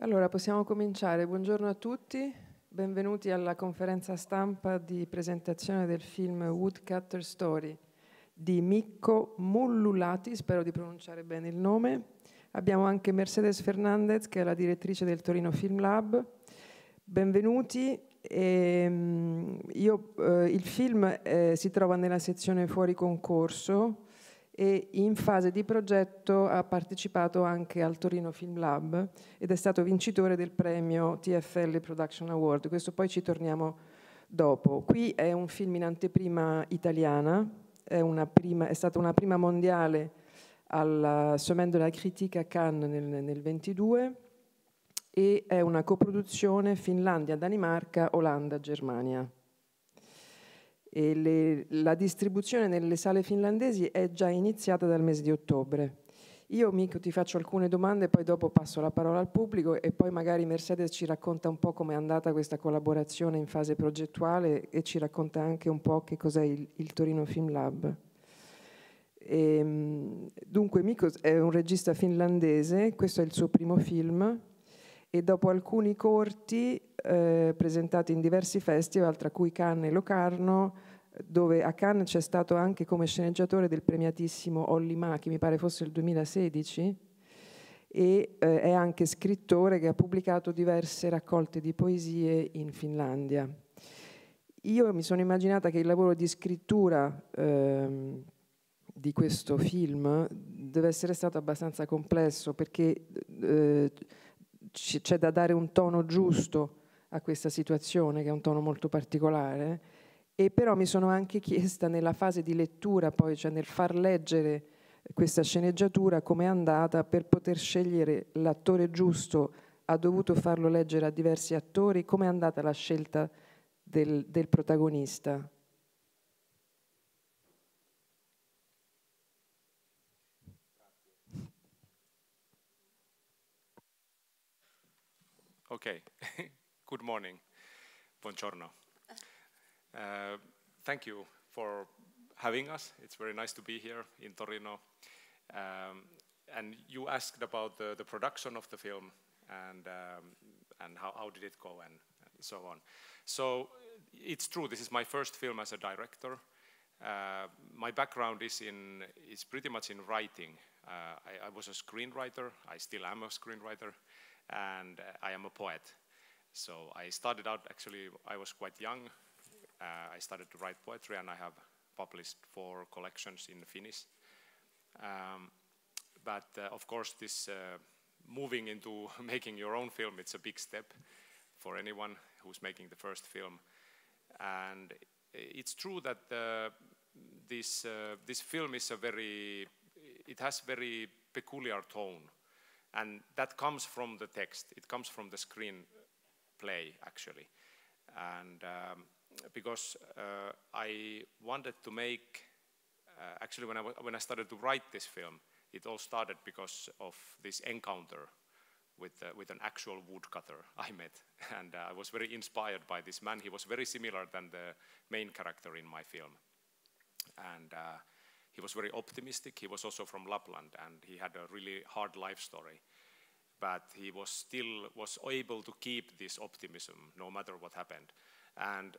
Allora, possiamo cominciare. Buongiorno a tutti, benvenuti alla conferenza stampa di presentazione del film Woodcutter Story di Mikko Mullulati, spero di pronunciare bene il nome. Abbiamo anche Mercedes Fernandez, che è la direttrice del Torino Film Lab. Benvenuti. E, ehm, io, eh, il film eh, si trova nella sezione fuori concorso, e in fase di progetto ha partecipato anche al Torino Film Lab ed è stato vincitore del premio TFL Production Award. Questo poi ci torniamo dopo. Qui è un film in anteprima italiana, è, prima, è stata una prima mondiale alla Semaine de la Critique a Cannes nel, 1922 e è una coproduzione Finlandia, Danimarca, Olanda, Germania le, la distribuzione nelle sale finlandesi è già iniziata dal mese di ottobre. Io Mico ti faccio alcune domande, poi dopo passo la parola al pubblico e poi magari Mercedes ci racconta un po' come è andata questa collaborazione in fase progettuale e ci racconta anche un po' che cos'è il, il Torino Film Lab. E, ehm, dunque Mico è un regista finlandese, questo è il suo primo film e dopo alcuni corti eh, presentati in diversi festival, tra cui Cannes e Locarno, dove a Cannes c'è stato anche come sceneggiatore del premiatissimo Olli Ma, che mi pare fosse il 2016, e eh, è anche scrittore che ha pubblicato diverse raccolte di poesie in Finlandia. Io mi sono immaginata che il lavoro di scrittura ehm, di questo film deve essere stato abbastanza complesso perché eh, c'è da dare un tono giusto a questa situazione, che è un tono molto particolare e però mi sono anche chiesta nella fase di lettura, poi cioè nel far leggere questa sceneggiatura, come è andata per poter scegliere l'attore giusto, ha dovuto farlo leggere a diversi attori, come è andata la scelta del, del protagonista? Ok, good morning, buongiorno. Uh, thank you for having us. It's very nice to be here in Torino. Um, and you asked about the, the, production of the film and, um, and how, how, did it go and, and, so on. So it's true, this is my first film as a director. Uh, my background is, in, is pretty much in writing. Uh, I, I, was a screenwriter, I still am a screenwriter, and uh, I am a poet. So I started out, actually, I was quite young, uh, I started to write poetry and I have published four collections in Finnish. Um, but uh, of course, this uh, moving into making your own film, it's a big step for anyone who's making the first film. And it's true that uh, this uh, this film is a very it has very peculiar tone, and that comes from the text. It comes from the screenplay actually, and. Um, because uh, I wanted to make, uh, actually when I, when I started to write this film, it all started because of this encounter with, uh, with an actual woodcutter I met. And uh, I was very inspired by this man. He was very similar than the main character in my film. And uh, he was very optimistic. He was also from Lapland and he had a really hard life story but he was still was able to keep this optimism no matter what happened and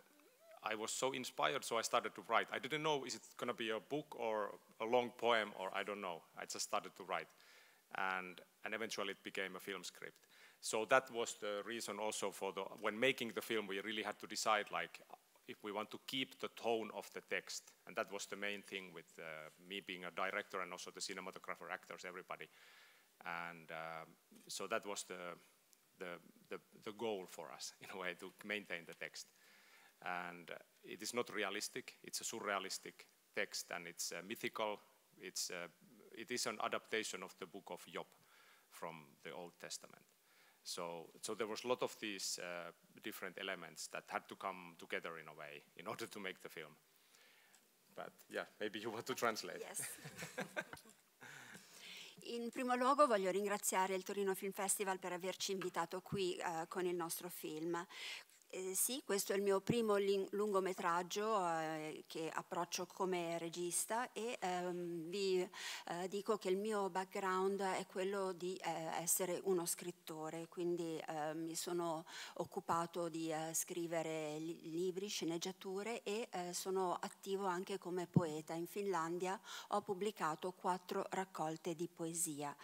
I was so inspired, so I started to write. I didn't know is it going to be a book or a long poem or I don't know. I just started to write, and and eventually it became a film script. So that was the reason also for the when making the film, we really had to decide like if we want to keep the tone of the text, and that was the main thing with uh, me being a director and also the cinematographer, actors, everybody, and um, so that was the the, the, the, goal for us in a way to maintain the text and uh, it is not realistic. It's a surrealistic text, and it's uh, mythical. It's uh, it is an adaptation of the book of Job from the Old Testament. So, so there was a lot of these uh, different elements that had to come together in a way in order to make the film. But yeah, maybe you want to translate. Yes. in primo luogo voglio ringraziare il Torino Film Festival per averci invitato qui con il nostro film. Eh, sì, questo è il mio primo lungometraggio eh, che approccio come regista e ehm, vi eh, dico che il mio background è quello di eh, essere uno scrittore, quindi eh, mi sono occupato di eh, scrivere li libri, sceneggiature e sono attivo anche come poeta. In Finlandia ho pubblicato quattro raccolte di poesia.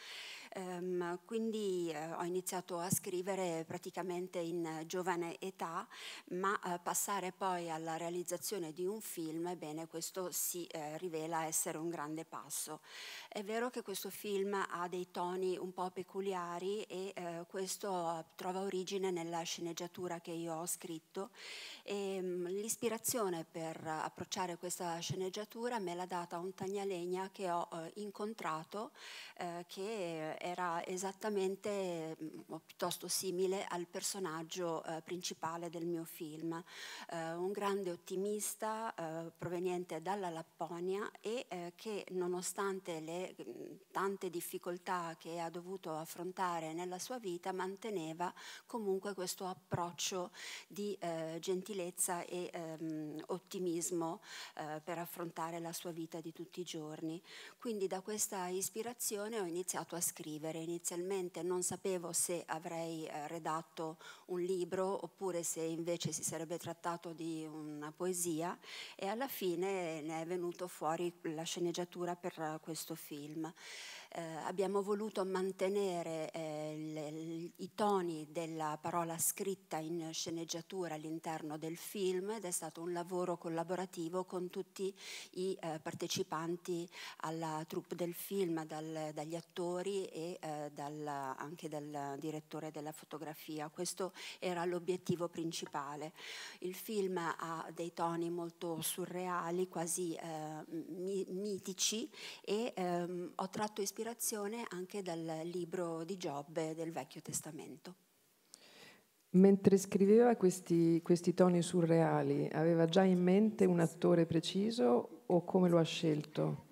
Um, quindi uh, ho iniziato a scrivere praticamente in eh, giovane età, ma uh, passare poi alla realizzazione di un film, ebbene questo si rivela essere un grande passo. È vero che questo film ha dei toni un po' peculiari e questo trova origine nella sceneggiatura che io ho scritto e um, l'ispirazione per approcciare questa sceneggiatura me l'ha data un tagnalegna che ho incontrato che era esattamente mm, o piuttosto simile al personaggio eh, principale del mio film, eh, un grande ottimista eh, proveniente dalla Lapponia e eh, che nonostante le mm, tante difficoltà che ha dovuto affrontare nella sua vita manteneva comunque questo approccio di eh, gentilezza e ehm, ottimismo eh, per affrontare la sua vita di tutti i giorni. Quindi da questa ispirazione ho iniziato a scrivere scrivere. Inizialmente non sapevo se avrei eh, redatto un libro oppure se invece si sarebbe trattato di una poesia e alla fine ne è venuto fuori la sceneggiatura per questo film eh, abbiamo voluto mantenere eh, l, i toni della parola scritta in sceneggiatura all'interno del film ed è stato un lavoro collaborativo con tutti i eh, partecipanti alla troupe del film, dal, dagli attori e eh, dal, anche dal direttore della fotografia. Questo era l'obiettivo principale. Il film ha dei toni molto surreali, quasi eh, mitici e ehm, ho tratto ispirazione ispirazione anche dal libro di Giobbe del Vecchio Testamento. Mentre scriveva questi, questi toni surreali, aveva già in mente un attore preciso o come lo ha scelto?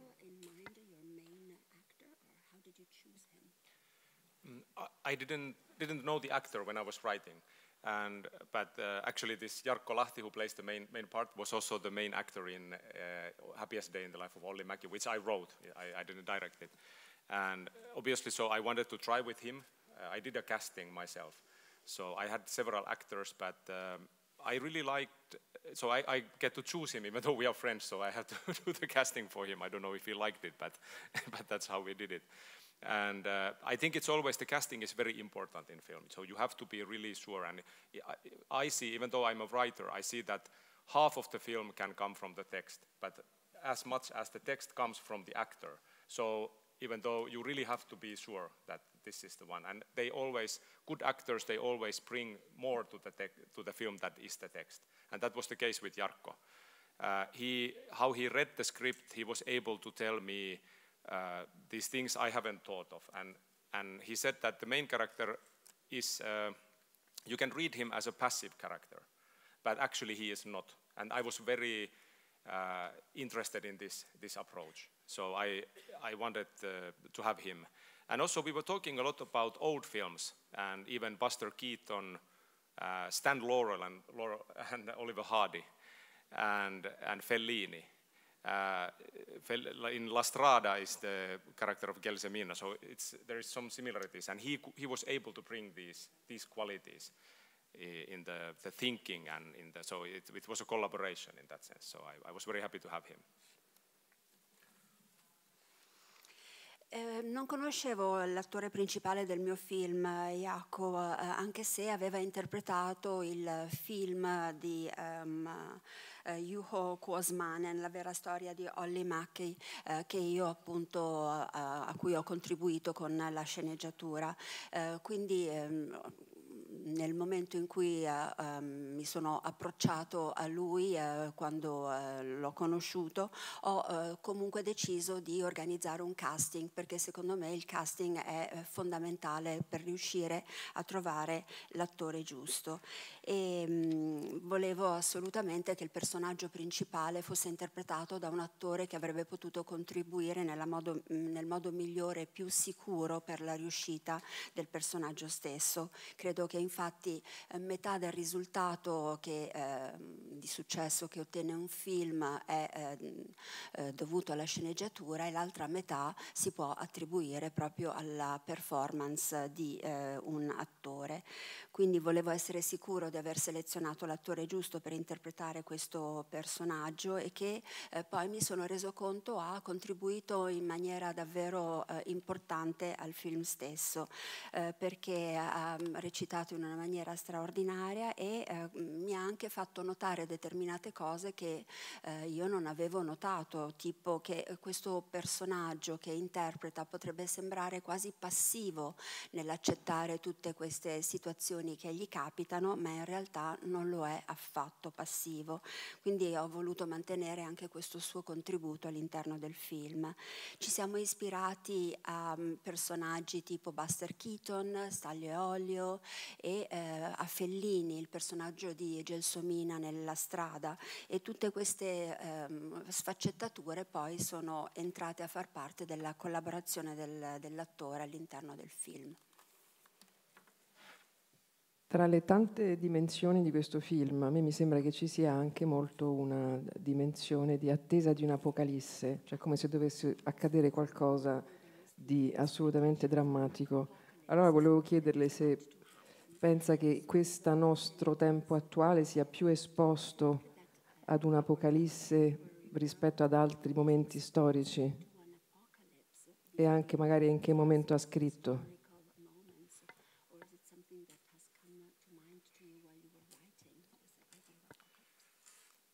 Mm, I didn't, didn't know the actor when I was writing. And, but uh, actually, this Jarkko Lahti, who plays the main, main part, was also the main actor in uh, Happiest Day in the Life of Olli Mäki, which I wrote. I, I didn't direct it. And obviously, so I wanted to try with him. Uh, I did a casting myself. So I had several actors, but um, I really liked, so I, I, get to choose him, even though we are friends, so I had to do the casting for him. I don't know if he liked it, but, but that's how we did it. And uh, I think it's always the casting is very important in film. So you have to be really sure. And I, I see, even though I'm a writer, I see that half of the film can come from the text, but as much as the text comes from the actor. So even though you really have to be sure that this is the one. And they always, good actors, they always bring more to the, to the film that is the text. And that was the case with Jarkko. Uh, he, how he read the script, he was able to tell me uh, these things I haven't thought of. And, and he said that the main character is, uh, you can read him as a passive character, but actually he is not. And I was very uh, interested in this, this approach. So I, I wanted uh, to have him. And also we were talking a lot about old films and even Buster Keaton, uh, Stan Laurel and, Laurel and Oliver Hardy and, and Fellini. Uh, in La Strada is the character of Gelsemina, so there is some similarities, and he, he was able to bring these, these qualities in the, the thinking, and in the, so it, it was a collaboration in that sense, so I, I was very happy to have him. Ehm, non conoscevo l'attore principale del mio film, Jaco, eh, anche se aveva interpretato il film di um, ehm, uh, eh, Juho Kuosmanen, La vera storia di Olli Mackey, uh, che io appunto uh, a cui ho contribuito con la sceneggiatura. quindi um, nel momento in cui eh, ehm, mi sono approcciato a lui, eh, quando eh, l'ho conosciuto, ho comunque deciso di organizzare un casting perché secondo me il casting è fondamentale per riuscire a trovare l'attore giusto. E, ehm, mh, volevo assolutamente che il personaggio principale fosse interpretato da un attore che avrebbe potuto contribuire modo, nel modo migliore e più sicuro per la riuscita del personaggio stesso. Credo che in infatti eh, metà del risultato che, eh, di successo che ottiene un film è ehm, eh, dovuto alla sceneggiatura e l'altra metà si può attribuire proprio alla performance di eh, un attore. Quindi volevo essere sicuro di aver selezionato l'attore giusto per interpretare questo personaggio e che eh, poi mi sono reso conto ha contribuito in maniera davvero eh, importante al film stesso perché ha recitato in in una maniera straordinaria e eh, mi ha anche fatto notare determinate cose che eh, io non avevo notato, tipo che eh, questo personaggio che interpreta potrebbe sembrare quasi passivo nell'accettare tutte queste situazioni che gli capitano, ma in realtà non lo è affatto passivo. Quindi ho voluto mantenere anche questo suo contributo all'interno del film. Ci siamo ispirati a mm, personaggi tipo Buster Keaton, Stanley Olio e eh, a Fellini il personaggio di Gelsomina nella strada e tutte queste eh, sfaccettature poi sono entrate a far parte della collaborazione del, dell'attore all'interno del film. Tra le tante dimensioni di questo film, a me mi sembra che ci sia anche molto una dimensione di attesa di un'apocalisse, cioè come se dovesse accadere qualcosa di assolutamente drammatico. Allora volevo chiederle se pensa che questo nostro tempo attuale sia più esposto ad un'apocalisse rispetto ad altri momenti storici e anche magari in che momento ha scritto.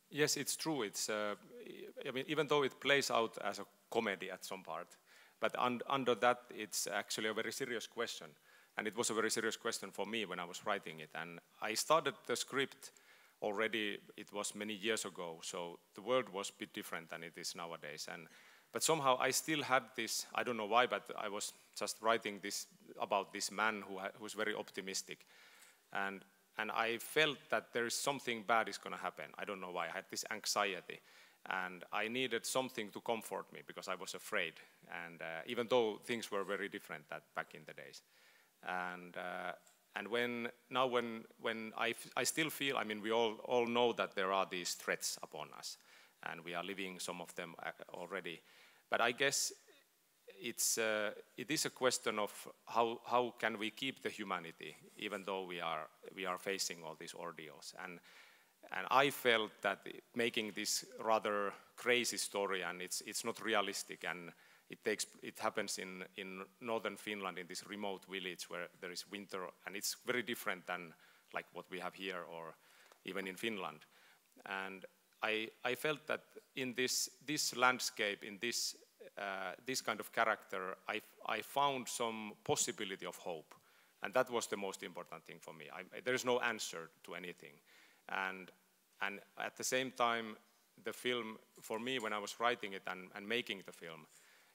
Yes, it's true. It's, uh, I mean, even though it plays out as a comedy at some part, but un under that, it's actually a very serious question. And it was a very serious question for me when I was writing it. And I started the script already, it was many years ago. So the world was a bit different than it is nowadays. And, but somehow I still had this, I don't know why, but I was just writing this about this man who, who was very optimistic. And, and I felt that there is something bad is going to happen. I don't know why. I had this anxiety and I needed something to comfort me because I was afraid, and uh, even though things were very different that back in the days. And, uh, and when, now when, when I, I still feel, I mean, we all, all know that there are these threats upon us, and we are living some of them uh, already. But I guess it's, uh, it is a question of how, how can we keep the humanity, even though we are, we are facing all these ordeals. And, and I felt that making this rather crazy story, and it's, it's not realistic, and it, takes, it happens in, in northern Finland in this remote village where there is winter and it's very different than like what we have here or even in Finland. And I, I felt that in this, this landscape, in this, uh, this kind of character, I, I found some possibility of hope. And that was the most important thing for me. I, there is no answer to anything. And, and at the same time, the film, for me, when I was writing it and, and making the film,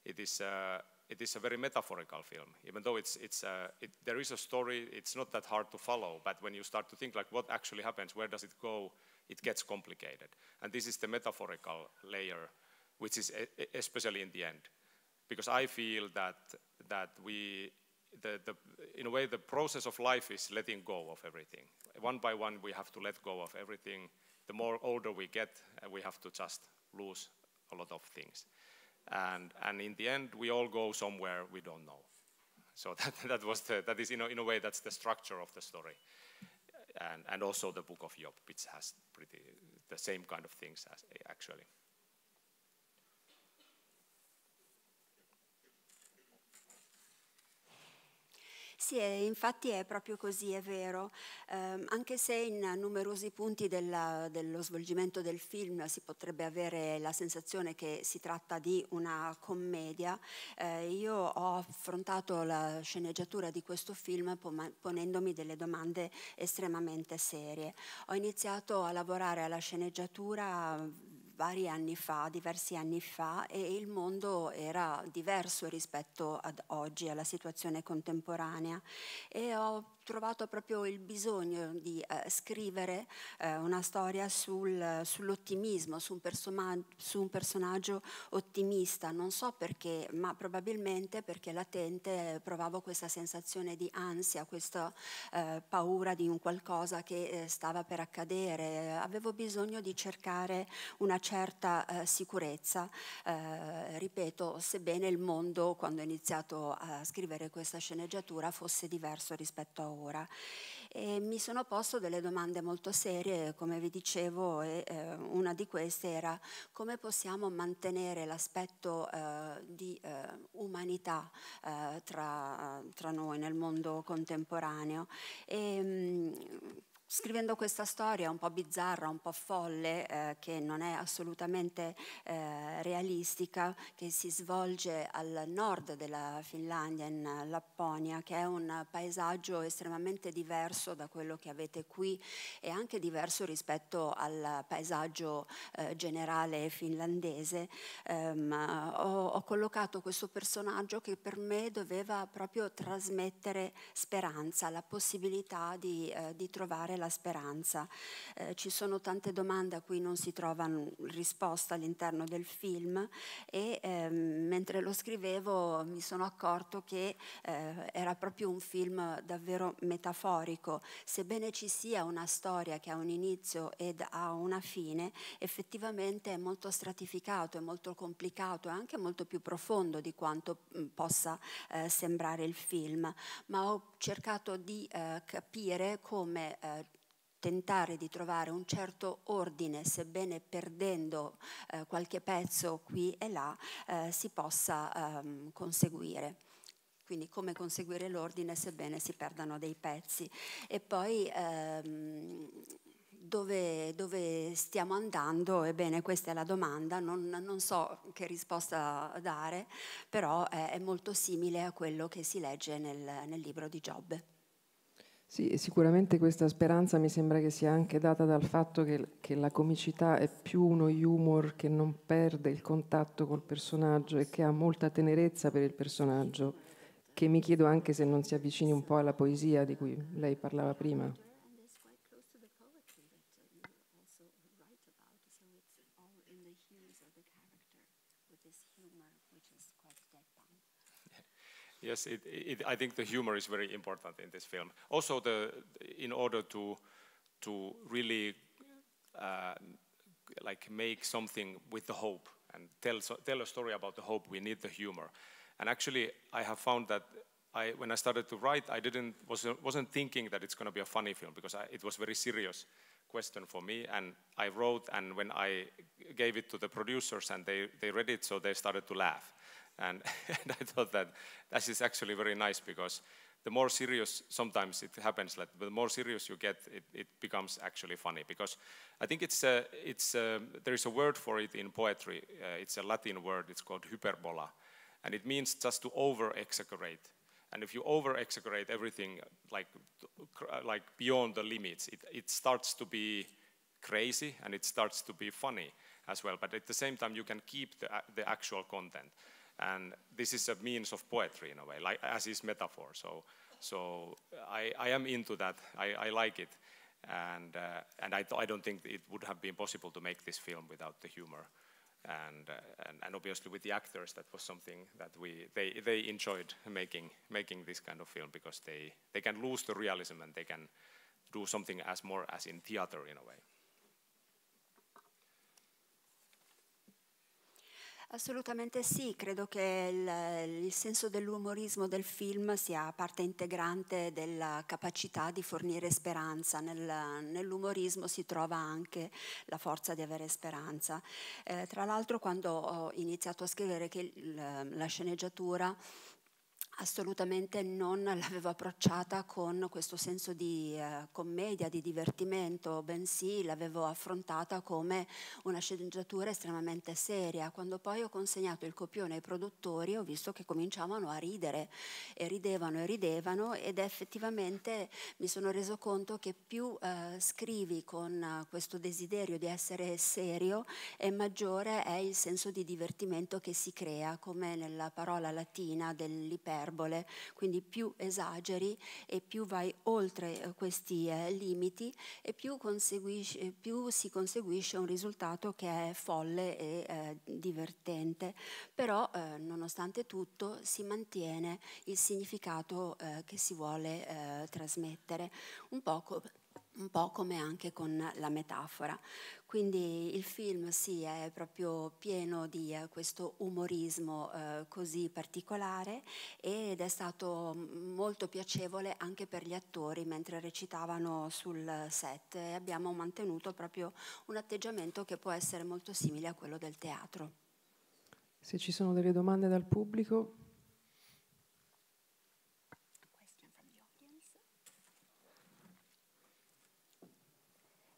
it is a, it is a very metaphorical film. Even though it's, it's it, there is a story, it's not that hard to follow, but when you start to think like what actually happens, where does it go, it gets complicated. And this is the metaphorical layer, which is especially in the end. Because I feel that, that we, the, the, in a way, the process of life is letting go of everything. One by one, we have to let go of everything. The more older we get, we have to just lose a lot of things. And, and in the end, we all go somewhere we don't know. So that, that, was the, that is, in a, in a way, that's the structure of the story. And, and also the book of Job, which has pretty the same kind of things as actually. Sì, infatti è proprio così, è vero. Eh, anche se in numerosi punti della, dello svolgimento del film si potrebbe avere la sensazione che si tratta di una commedia, eh, io ho affrontato la sceneggiatura di questo film ponendomi delle domande estremamente serie. Ho iniziato a lavorare alla sceneggiatura vari anni fa, diversi anni fa, e il mondo era diverso rispetto ad oggi, alla situazione contemporanea. E ho trovato proprio il bisogno di eh, scrivere eh, una storia sul, sull'ottimismo, su, su un, personaggio ottimista. Non so perché, ma probabilmente perché latente provavo questa sensazione di ansia, questa eh, paura di un qualcosa che eh, stava per accadere. Avevo bisogno di cercare una certa eh, sicurezza. Eh, ripeto, sebbene il mondo, quando ho iniziato a scrivere questa sceneggiatura, fosse diverso rispetto a ora. E mi sono posto delle domande molto serie, come vi dicevo, e eh, una di queste era come possiamo mantenere l'aspetto eh, di eh, umanità eh, tra, tra, noi nel mondo contemporaneo. E, mh, mm, Scrivendo questa storia un po' bizzarra, un po' folle, eh, che non è assolutamente eh, realistica, che si svolge al nord della Finlandia, in Lapponia, che è un paesaggio estremamente diverso da quello che avete qui e anche diverso rispetto al paesaggio eh, generale finlandese, um, ho, ho collocato questo personaggio che per me doveva proprio trasmettere speranza, la possibilità di, eh, di trovare la la speranza. Eh, ci sono tante domande a cui non si trova risposta all'interno del film e ehm, mentre lo scrivevo mi sono accorto che eh, era proprio un film davvero metaforico. Sebbene ci sia una storia che ha un inizio ed ha una fine, effettivamente è molto stratificato, è molto complicato, è anche molto più profondo di quanto mh, possa eh, sembrare il film, ma ho cercato di eh, capire come eh, tentare di trovare un certo ordine, sebbene perdendo eh, qualche pezzo qui e là, eh, si possa ehm, conseguire quindi come conseguire l'ordine sebbene si perdano dei pezzi. E poi ehm, dove, dove, stiamo andando? Ebbene, questa è la domanda, non, non so che risposta dare, però è, è, molto simile a quello che si legge nel, nel libro di Giobbe. Sì, sicuramente questa speranza mi sembra che sia anche data dal fatto che, che, la comicità è più uno humor che non perde il contatto col personaggio e che ha molta tenerezza per il personaggio, che mi chiedo anche se non si avvicini un po' alla poesia di cui lei parlava prima. yes, it, it, I think the humor is very important in this film. Also, the in order to to really uh, like make something with the hope and tell so, tell a story about the hope, we need the humor. And actually, I have found that I, when I started to write, I didn't wasn't, wasn't thinking that it's going to be a funny film because I, it was very serious question for me and I wrote and when I gave it to the producers and they, they read it so they started to laugh. And, and I thought that that is actually very nice because the more serious sometimes it happens that the more serious you get it, it becomes actually funny because i think it's a, it's a, there is a word for it in poetry uh, it's a latin word it's called hyperbola and it means just to over exaggerate and if you over exaggerate everything like like beyond the limits it, it starts to be crazy and it starts to be funny as well but at the same time you can keep the, the actual content and this is a means of poetry in a way, like, as is metaphor. So, so I, I am into that. I, I like it. And, uh, and I, I don't think it would have been possible to make this film without the humor. And, uh, and, and, obviously with the actors, that was something that we, they, they enjoyed making, making this kind of film because they, they can lose the realism and they can do something as more as in theater in a way. Assolutamente sì, credo che il, il senso dell'umorismo del film sia parte integrante della capacità di fornire speranza. Nel, nell'umorismo si trova anche la forza di avere speranza. Eh, tra l'altro quando ho iniziato a scrivere che, la, la sceneggiatura assolutamente non l'avevo approcciata con questo senso di eh, commedia, di divertimento, bensì l'avevo affrontata come una sceneggiatura estremamente seria. Quando poi ho consegnato il copione ai produttori ho visto che cominciavano a ridere e ridevano e ridevano ed effettivamente mi sono reso conto che più eh, scrivi con eh, questo desiderio di essere serio e maggiore è il senso di divertimento che si crea, come nella parola latina dell'iperbola iperbole, quindi più esageri e più vai oltre eh, questi eh, limiti e più, eh, più, si conseguisce un risultato che è folle e divertente, però nonostante tutto si mantiene il significato che si vuole trasmettere, un po' un po' come anche con la metafora. Quindi il film sì è proprio pieno di eh, questo umorismo eh, così particolare ed è stato molto piacevole anche per gli attori mentre recitavano sul set e abbiamo mantenuto proprio un atteggiamento che può essere molto simile a quello del teatro. Se ci sono delle domande dal pubblico.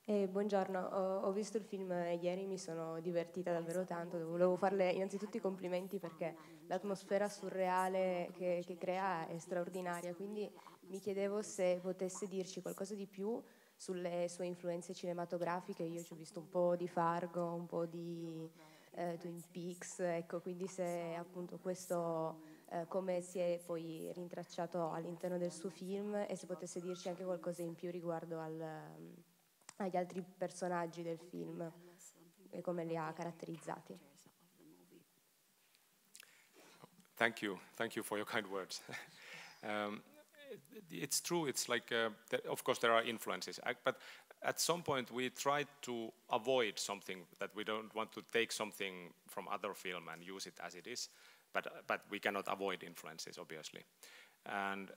Eh, buongiorno, ho, ho, visto il film ieri, mi sono divertita davvero tanto, volevo farle innanzitutto i complimenti perché l'atmosfera surreale che, che crea è straordinaria, quindi mi chiedevo se potesse dirci qualcosa di più sulle sue influenze cinematografiche, io ci ho visto un po' di Fargo, un po' di eh, Twin Peaks, ecco, quindi se appunto questo eh, come si è poi rintracciato all'interno del suo film e se potesse dirci anche qualcosa in più riguardo al agli altri personaggi del film e come li ha caratterizzati. Thank you, thank you for your kind words. um, it's true, it's like, uh, of course there are influences, uh, but at some point we tried to avoid something that we don't want to take something from other film and use it as it is, but, but we cannot avoid influences, obviously. And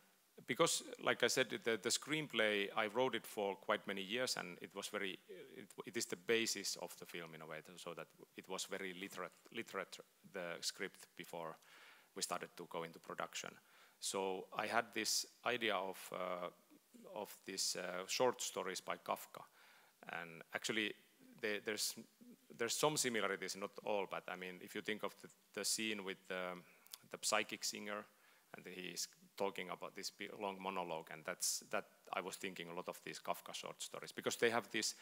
because, like I said, the, the, screenplay I wrote it for quite many years, and it was very. It, it is the basis of the film in a way, so that it was very literate, literate the script before we started to go into production. So I had this idea of uh, of these uh, short stories by Kafka, and actually they, there's there's some similarities, not all, but I mean, if you think of the, the scene with the, um, the psychic singer, and he's talking about this long monologue, and that's that I was thinking a lot of these Kafka short stories because they have this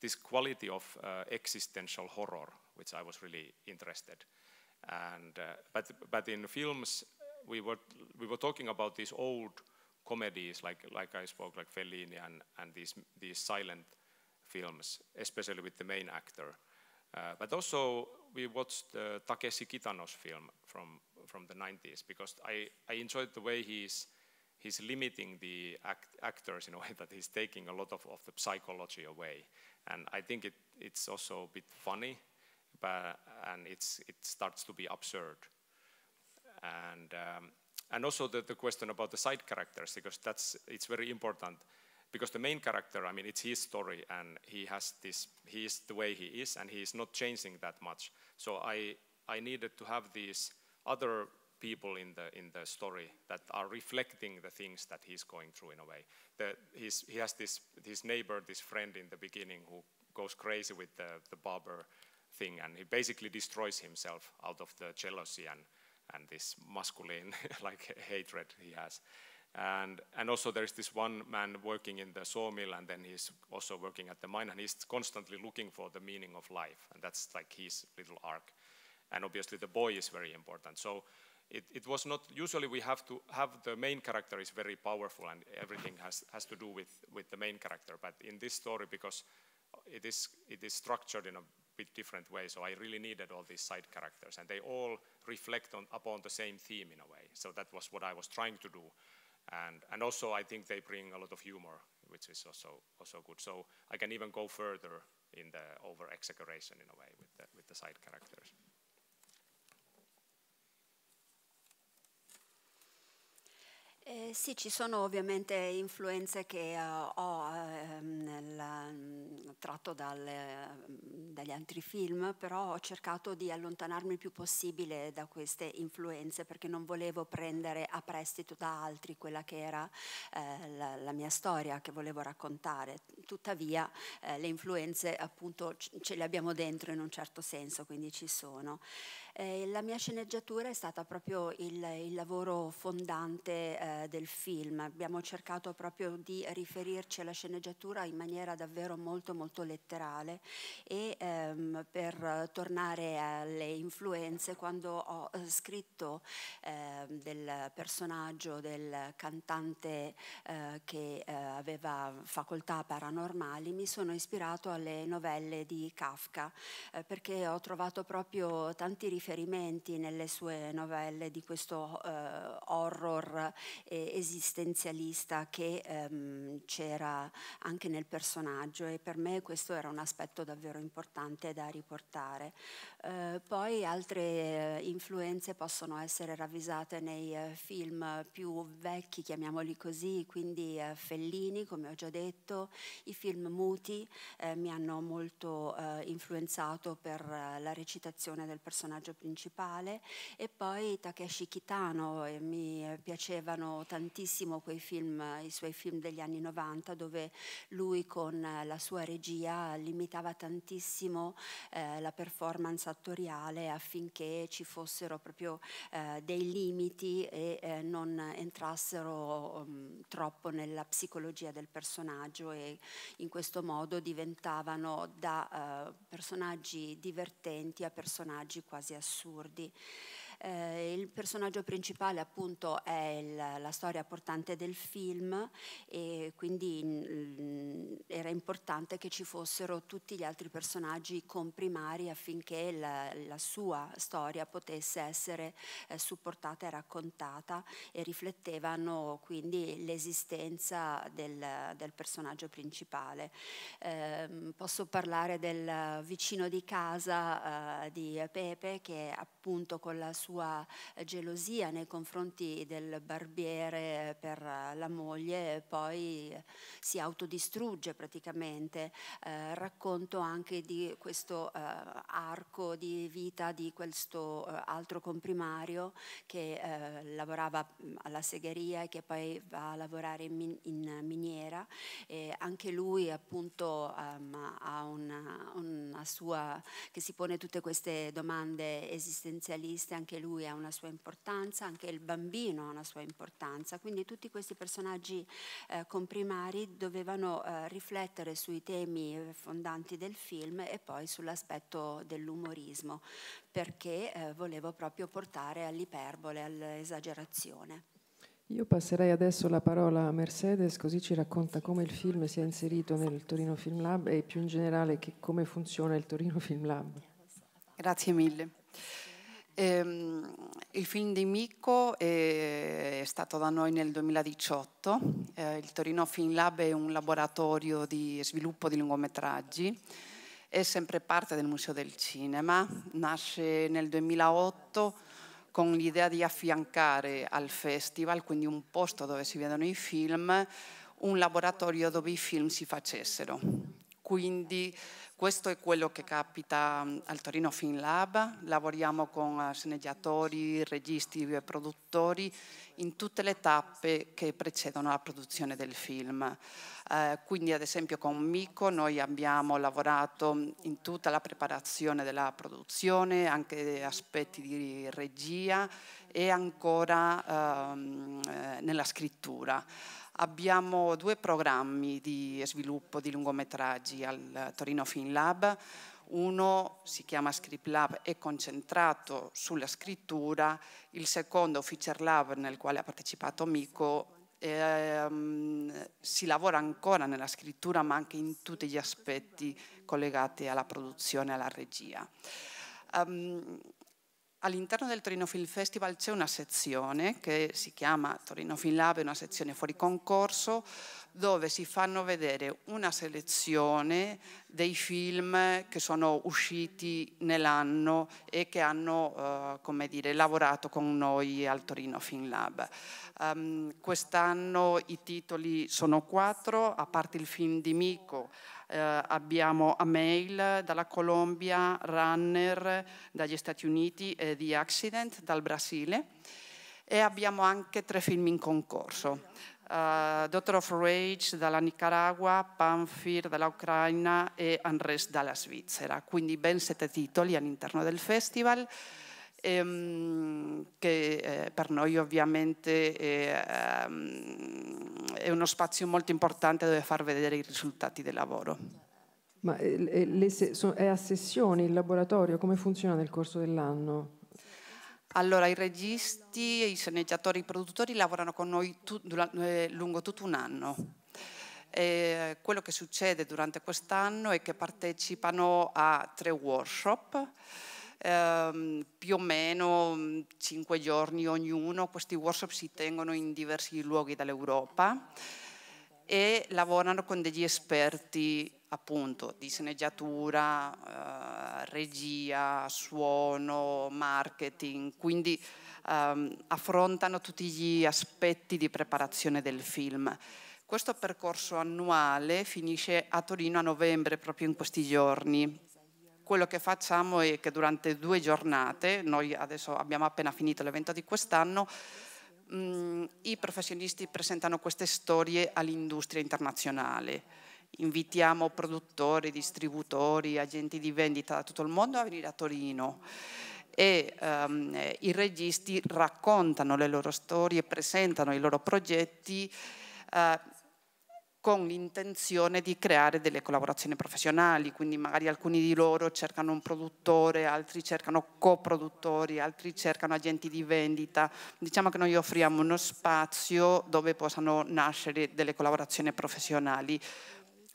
this quality of uh, existential horror, which I was really interested. And uh, but but in films, we were we were talking about these old comedies, like like I spoke, like Fellini and and these these silent films, especially with the main actor. Uh, but also we watched the Takeshi Kitano's film from, from the 90s because I, I enjoyed the way he's, he's limiting the act, actors in a way that he's taking a lot of, of the psychology away. And I think it, it's also a bit funny but, and it's, it starts to be absurd. And, um, and also the, the question about the side characters because that's, it's very important because the main character, I mean, it's his story, and he has this, he is the way he is, and he is not changing that much. So I, I needed to have these other people in the in the story that are reflecting the things that he's going through in a way. The, he has this his neighbor, this friend in the beginning who goes crazy with the, the barber thing, and he basically destroys himself out of the jealousy and and this masculine like hatred he has. And, and also there is this one man working in the sawmill and then he's also working at the mine and he's constantly looking for the meaning of life. And that's like his little arc. And obviously the boy is very important. So it, it was not, usually we have to have the main character is very powerful and everything has, has to do with, with the main character. But in this story, because it is, it is structured in a bit different way, so I really needed all these side characters. And they all reflect on, upon the same theme in a way. So that was what I was trying to do. And, and also I think they bring a lot of humor, which is also, also good. So I can even go further in the over-exaggeration in a way with the, with the side characters. Eh, sì, ci sono ovviamente influenze che uh, ho ehm, la, mm, tratto dal, mm, dagli altri film, però ho cercato di allontanarmi il più possibile da queste influenze perché non volevo prendere a prestito da altri quella che era eh, la, la, mia storia che volevo raccontare tuttavia eh, le influenze appunto ce le abbiamo dentro in un certo senso, quindi ci sono. Eh, la mia sceneggiatura è stata proprio il, il lavoro fondante eh, del film, abbiamo cercato proprio di riferirci alla sceneggiatura in maniera davvero molto molto letterale e ehm, per tornare alle influenze quando ho eh, scritto ehm, del personaggio del cantante eh, che eh, aveva facoltà paranormale normali, mi sono ispirato alle novelle di Kafka, eh, perché ho trovato proprio tanti riferimenti nelle sue novelle di questo eh, horror eh, esistenzialista che ehm, c'era anche nel personaggio e per me questo era un aspetto davvero importante da riportare. Eh, poi altre eh, influenze possono essere ravvisate nei eh, film più vecchi, chiamiamoli così, quindi Fellini, come ho già detto, i film muti eh, mi hanno molto eh, influenzato per eh, la recitazione del personaggio principale e poi Takeshi Kitano, mi piacevano tantissimo quei film, eh, i suoi film degli anni 90 dove lui con eh, la sua regia limitava tantissimo eh, la performance attoriale affinché ci fossero proprio dei limiti e non entrassero um, troppo nella psicologia del personaggio e in questo modo diventavano da eh, personaggi divertenti a personaggi quasi assurdi. Eh, il personaggio principale appunto è il, la storia portante del film e quindi in, mm, mm, era importante che ci fossero tutti gli altri personaggi comprimari affinché la, la sua storia potesse essere eh, supportata e raccontata e riflettevano quindi l'esistenza del, del personaggio principale. Eh, posso parlare del vicino di casa eh, di Pepe che appunto con la sua sua eh, gelosia nei confronti del barbiere eh, per eh, la moglie poi si autodistrugge praticamente. Eh, racconto anche di questo eh, arco di vita di questo eh, altro comprimario che lavorava mm, alla segheria e che poi va a lavorare in, min in miniera. E anche lui appunto um, ha una, una sua, che si pone tutte queste domande esistenzialiste, anche anche lui ha una sua importanza, anche il bambino ha una sua importanza, quindi tutti questi personaggi eh, comprimari dovevano eh, riflettere sui temi eh, fondanti del film e poi sull'aspetto dell'umorismo, perché eh, volevo proprio portare all'iperbole, all'esagerazione. Io passerei adesso la parola a Mercedes, così ci racconta come il film si è inserito nel Torino Film Lab e più in generale come funziona il Torino Film Lab. Grazie mille. Ehm, il film di Mico è, eh, è, stato da noi nel 2018. Eh, il Torino Film Lab è un laboratorio di sviluppo di lungometraggi è sempre parte del Museo del Cinema, nasce nel 2008 con l'idea di affiancare al festival, quindi un posto dove si vedono i film, un laboratorio dove i film si facessero. Quindi questo è quello che capita mm, al Torino Film Lab, lavoriamo con eh, sceneggiatori, registi e produttori in tutte le tappe che precedono la produzione del film. Eh, quindi ad esempio con Mico noi abbiamo lavorato mm, in tutta la preparazione della produzione, anche aspetti di regia e ancora ehm, eh, nella scrittura abbiamo due programmi di sviluppo di lungometraggi al Torino Film Lab. Uno si chiama Script Lab, è concentrato sulla scrittura, il secondo Feature Lab nel quale ha partecipato Mico e, ehm, si lavora ancora nella scrittura ma anche in tutti gli aspetti collegati alla produzione e alla regia. Um, All'interno del Torino Film Festival c'è una sezione che si chiama Torino Film Lab, è una sezione fuori concorso, dove si fanno vedere una selezione dei film che sono usciti nell'anno e che hanno eh, dire, lavorato con noi al Torino Film Lab. Um, quest'anno i titoli sono quattro, a parte il film di Mico, eh, abbiamo mail dalla Colombia, Runner dagli Stati Uniti e The Accident dal Brasile e abbiamo anche tre film in concorso. Uh, Daughter of Rage dalla Nicaragua, Panfir dall'Ucraina e Unrest dalla Svizzera, quindi ben sette titoli all'interno del festival ehm, che eh, per noi ovviamente è, um, ehm, è uno spazio molto importante dove far vedere i risultati del lavoro. Ma eh, eh, è a sessioni il laboratorio? Come funziona nel corso dell'anno? Allora, i registi, i sceneggiatori, i produttori lavorano con noi tu, eh, lungo tutto un anno. E quello che succede durante quest'anno è che partecipano a tre workshop ehm, più o meno mm, cinque giorni ognuno. Questi workshop si tengono in diversi luoghi dall'Europa e lavorano con degli esperti appunto di sceneggiatura, eh, regia, suono, marketing, quindi ehm, affrontano tutti gli aspetti di preparazione del film. Questo percorso annuale finisce a Torino a novembre, proprio in questi giorni quello che facciamo è che durante due giornate, noi adesso abbiamo appena finito l'evento di quest'anno, mm, i professionisti presentano queste storie all'industria internazionale. Invitiamo produttori, distributori, agenti di vendita da tutto il mondo a venire a Torino e um, i registi raccontano le loro storie, presentano i loro progetti. Uh, con l'intenzione di creare delle collaborazioni professionali, quindi magari alcuni di loro cercano un produttore, altri cercano coproduttori, altri cercano agenti di vendita. Diciamo che noi offriamo uno spazio dove possano nascere delle collaborazioni professionali.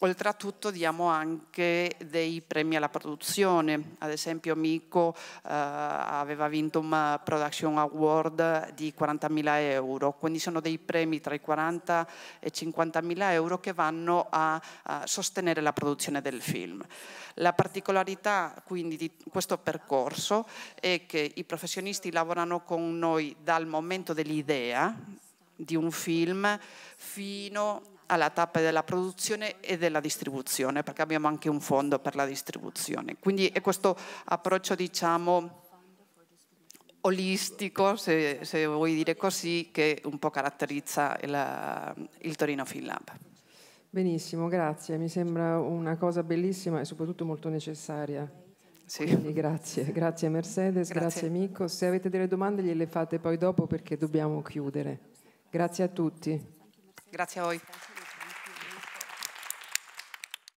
Oltretutto diamo anche dei premi alla produzione, ad esempio Mico eh, aveva vinto un eh, Production Award di 40.000 euro, quindi sono dei premi tra i 40 e i 50.000 euro che vanno a, a, sostenere la produzione del film. La particolarità quindi di questo percorso è che i professionisti lavorano con noi dal momento dell'idea di un film fino alla tappa della produzione e della distribuzione, perché abbiamo anche un fondo per la distribuzione. Quindi è questo approccio, diciamo, olistico, se, se vuoi dire così, che un po' caratterizza il, il Torino Film Lab. Benissimo, grazie. Mi sembra una cosa bellissima e soprattutto molto necessaria. Sì. Quindi grazie, grazie Mercedes, grazie. grazie Mico. Se avete delle domande gliele fate poi dopo perché dobbiamo chiudere. Grazie a tutti. Grazie a voi.